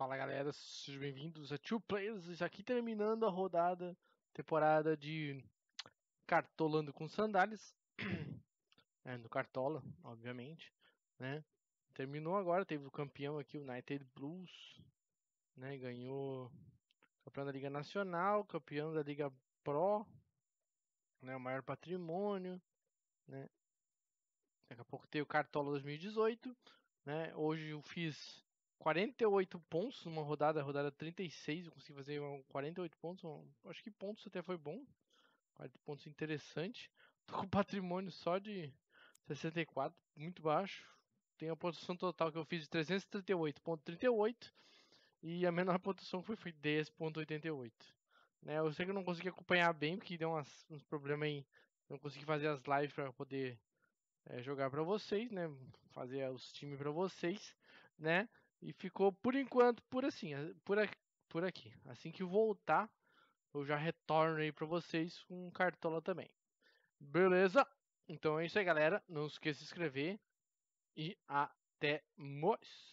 Fala galera, sejam bem-vindos a Two Players, aqui terminando a rodada, temporada de Cartolando com Sandálias, é, no Cartola, obviamente, né? Terminou agora, teve o campeão aqui, o United Blues, né? Ganhou campeão da Liga Nacional, campeão da Liga Pro, né? O maior patrimônio, né? Daqui a pouco tem o Cartola 2018, né? Hoje eu fiz 48 pontos numa rodada, rodada 36, eu consegui fazer 48 pontos, acho que pontos até foi bom. 40 pontos interessante. Tô com patrimônio só de 64, muito baixo. Tenho a pontuação total que eu fiz de 338.38 e a menor pontuação foi, foi 10.88. Né, eu sei que eu não consegui acompanhar bem porque deu umas, uns problemas aí. Não consegui fazer as lives para poder é, jogar para vocês, né? Fazer os times para vocês, né? E ficou por enquanto por assim, eh, por, por aqui. Assim que voltar, eu já retorno aí para vocês com um cartola também. Beleza? Então é isso aí, galera. Não esqueça de se inscrever e até mais.